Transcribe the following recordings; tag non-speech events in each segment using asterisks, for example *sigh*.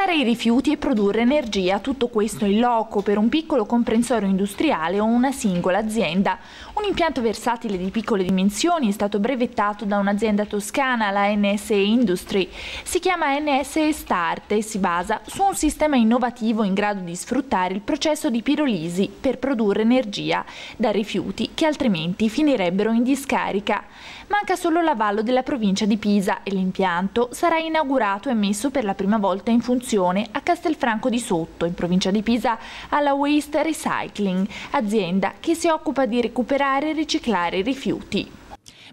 trattare i rifiuti e produrre energia, tutto questo in loco per un piccolo comprensorio industriale o una singola azienda. Un impianto versatile di piccole dimensioni è stato brevettato da un'azienda toscana, la NSE Industry. Si chiama NSE Start e si basa su un sistema innovativo in grado di sfruttare il processo di pirolisi per produrre energia da rifiuti che altrimenti finirebbero in discarica. Manca solo l'avallo della provincia di Pisa e l'impianto sarà inaugurato e messo per la prima volta in funzione produzione a Castelfranco di Sotto, in provincia di Pisa, alla Waste Recycling, azienda che si occupa di recuperare e riciclare rifiuti.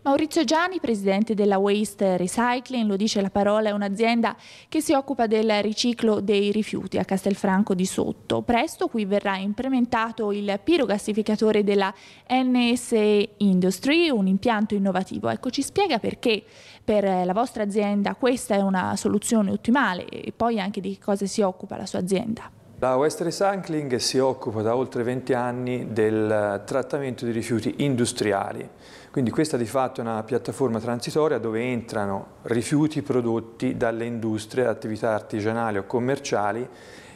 Maurizio Gianni, presidente della Waste Recycling, lo dice la parola, è un'azienda che si occupa del riciclo dei rifiuti a Castelfranco di Sotto. Presto qui verrà implementato il pirogassificatore della NSE Industry, un impianto innovativo. Ecco, ci spiega perché per la vostra azienda questa è una soluzione ottimale e poi anche di cosa si occupa la sua azienda. La Western Recycling si occupa da oltre 20 anni del trattamento di rifiuti industriali, quindi questa di fatto è una piattaforma transitoria dove entrano rifiuti prodotti dalle industrie, attività artigianali o commerciali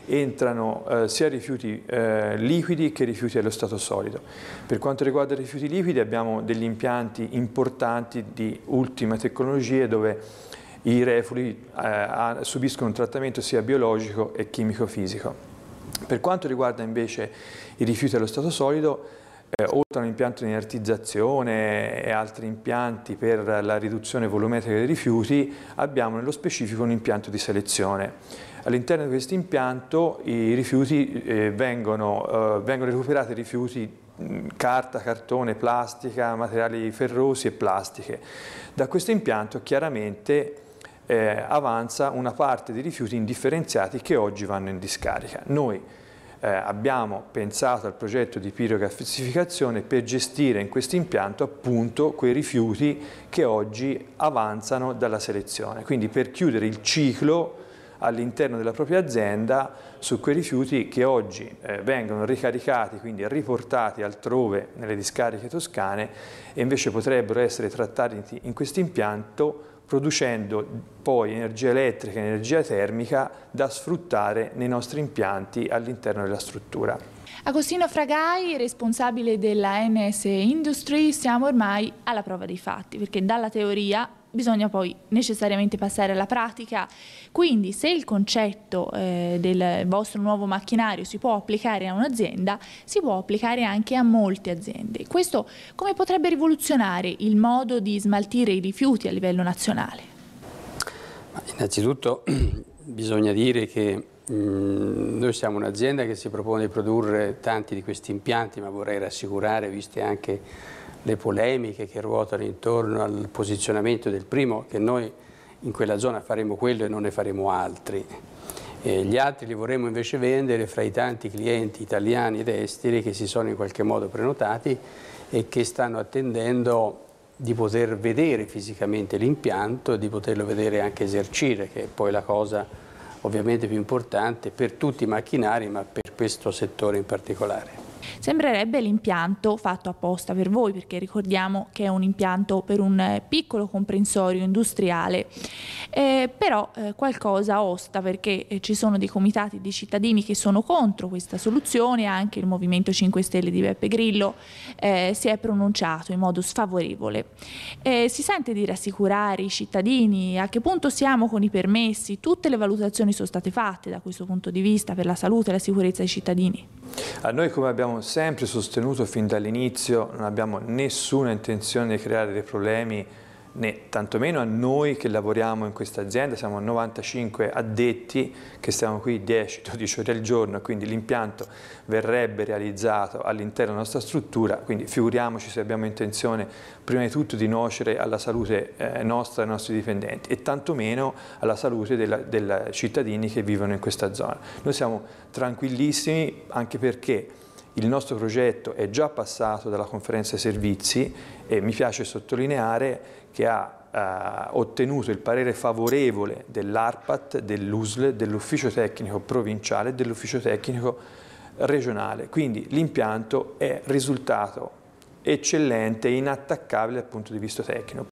entrano eh, sia rifiuti eh, liquidi che rifiuti allo stato solido. Per quanto riguarda i rifiuti liquidi abbiamo degli impianti importanti di ultima tecnologia dove i reflui eh, subiscono un trattamento sia biologico e chimico-fisico. Per quanto riguarda invece i rifiuti allo stato solido, eh, oltre all'impianto di inertizzazione e altri impianti per la riduzione volumetrica dei rifiuti, abbiamo nello specifico un impianto di selezione. All'interno di questo impianto eh, vengono, eh, vengono recuperati rifiuti carta, cartone, plastica, materiali ferrosi e plastiche. Da questo impianto chiaramente eh, avanza una parte di rifiuti indifferenziati che oggi vanno in discarica. Noi eh, abbiamo pensato al progetto di pirogassificazione per gestire in questo impianto appunto quei rifiuti che oggi avanzano dalla selezione, quindi per chiudere il ciclo all'interno della propria azienda su quei rifiuti che oggi eh, vengono ricaricati, quindi riportati altrove nelle discariche toscane e invece potrebbero essere trattati in questo impianto producendo poi energia elettrica e energia termica da sfruttare nei nostri impianti all'interno della struttura. Agostino Fragai, responsabile della NS Industry, siamo ormai alla prova dei fatti, perché dalla teoria bisogna poi necessariamente passare alla pratica. Quindi se il concetto eh, del vostro nuovo macchinario si può applicare a un'azienda, si può applicare anche a molte aziende. Questo come potrebbe rivoluzionare il modo di smaltire i rifiuti a livello nazionale? innanzitutto *clears throat* bisogna dire che Mm, noi siamo un'azienda che si propone di produrre tanti di questi impianti, ma vorrei rassicurare, viste anche le polemiche che ruotano intorno al posizionamento del primo, che noi in quella zona faremo quello e non ne faremo altri. E gli altri li vorremmo invece vendere fra i tanti clienti italiani ed esteri che si sono in qualche modo prenotati e che stanno attendendo di poter vedere fisicamente l'impianto e di poterlo vedere anche esercire, che è poi la cosa ovviamente più importante per tutti i macchinari ma per questo settore in particolare. Sembrerebbe l'impianto fatto apposta per voi, perché ricordiamo che è un impianto per un eh, piccolo comprensorio industriale, eh, però eh, qualcosa osta perché eh, ci sono dei comitati di cittadini che sono contro questa soluzione, anche il Movimento 5 Stelle di Beppe Grillo eh, si è pronunciato in modo sfavorevole. Eh, si sente di rassicurare i cittadini, a che punto siamo con i permessi, tutte le valutazioni sono state fatte da questo punto di vista per la salute e la sicurezza dei cittadini? A noi, come abbiamo sempre sostenuto fin dall'inizio, non abbiamo nessuna intenzione di creare dei problemi né tantomeno a noi che lavoriamo in questa azienda, siamo 95 addetti che stiamo qui 10-12 ore al giorno, quindi l'impianto verrebbe realizzato all'interno della nostra struttura, quindi figuriamoci se abbiamo intenzione prima di tutto di nuocere alla salute eh, nostra e dei nostri dipendenti e tantomeno alla salute dei cittadini che vivono in questa zona. Noi siamo tranquillissimi anche perché il nostro progetto è già passato dalla conferenza servizi e mi piace sottolineare che ha eh, ottenuto il parere favorevole dell'ARPAT, dell'USL, dell'ufficio tecnico provinciale e dell'ufficio tecnico regionale. Quindi l'impianto è risultato eccellente e inattaccabile dal punto di vista tecnico.